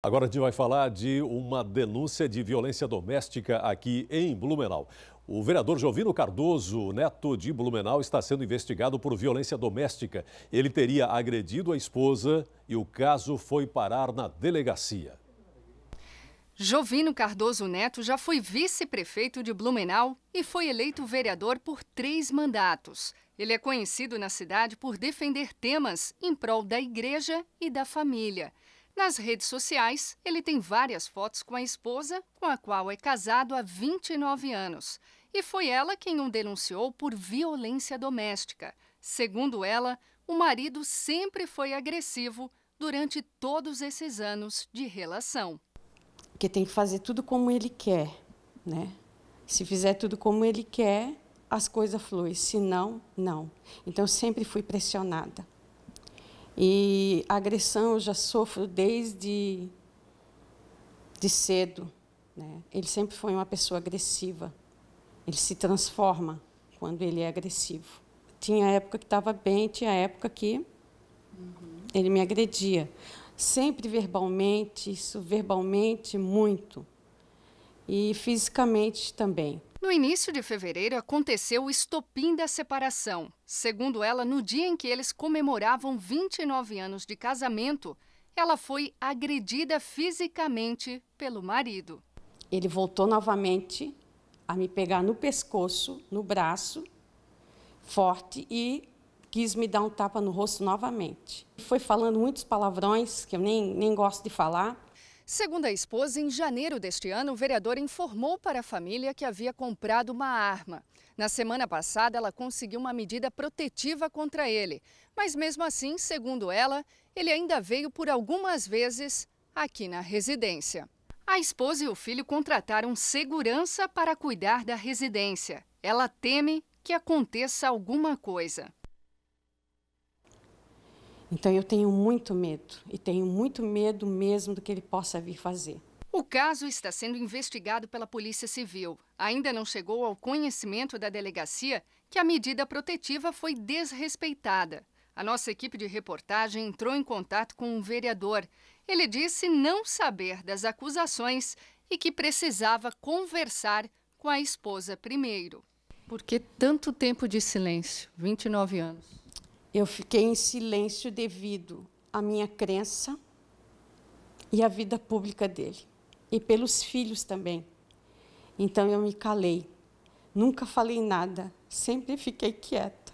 Agora a gente vai falar de uma denúncia de violência doméstica aqui em Blumenau. O vereador Jovino Cardoso, neto de Blumenau, está sendo investigado por violência doméstica. Ele teria agredido a esposa e o caso foi parar na delegacia. Jovino Cardoso Neto já foi vice-prefeito de Blumenau e foi eleito vereador por três mandatos. Ele é conhecido na cidade por defender temas em prol da igreja e da família. Nas redes sociais, ele tem várias fotos com a esposa, com a qual é casado há 29 anos. E foi ela quem o denunciou por violência doméstica. Segundo ela, o marido sempre foi agressivo durante todos esses anos de relação. Porque tem que fazer tudo como ele quer, né? Se fizer tudo como ele quer, as coisas fluem. Se não, não. Então sempre fui pressionada. E agressão eu já sofro desde de cedo. Né? Ele sempre foi uma pessoa agressiva. Ele se transforma quando ele é agressivo. Tinha época que estava bem, tinha época que uhum. ele me agredia. Sempre verbalmente, isso verbalmente muito. E fisicamente também. No início de fevereiro aconteceu o estopim da separação. Segundo ela, no dia em que eles comemoravam 29 anos de casamento, ela foi agredida fisicamente pelo marido. Ele voltou novamente a me pegar no pescoço, no braço, forte e quis me dar um tapa no rosto novamente. Foi falando muitos palavrões que eu nem, nem gosto de falar Segundo a esposa, em janeiro deste ano, o vereador informou para a família que havia comprado uma arma. Na semana passada, ela conseguiu uma medida protetiva contra ele. Mas mesmo assim, segundo ela, ele ainda veio por algumas vezes aqui na residência. A esposa e o filho contrataram segurança para cuidar da residência. Ela teme que aconteça alguma coisa. Então eu tenho muito medo e tenho muito medo mesmo do que ele possa vir fazer. O caso está sendo investigado pela Polícia Civil. Ainda não chegou ao conhecimento da delegacia que a medida protetiva foi desrespeitada. A nossa equipe de reportagem entrou em contato com um vereador. Ele disse não saber das acusações e que precisava conversar com a esposa primeiro. Por que tanto tempo de silêncio? 29 anos eu fiquei em silêncio devido à minha crença e à vida pública dele, e pelos filhos também. Então eu me calei, nunca falei nada, sempre fiquei quieta.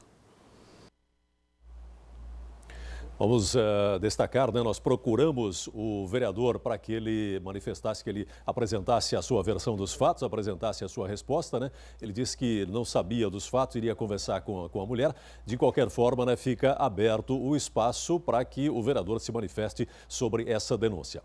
Vamos uh, destacar, né? nós procuramos o vereador para que ele manifestasse, que ele apresentasse a sua versão dos fatos, apresentasse a sua resposta. Né? Ele disse que não sabia dos fatos, iria conversar com a, com a mulher. De qualquer forma, né, fica aberto o espaço para que o vereador se manifeste sobre essa denúncia.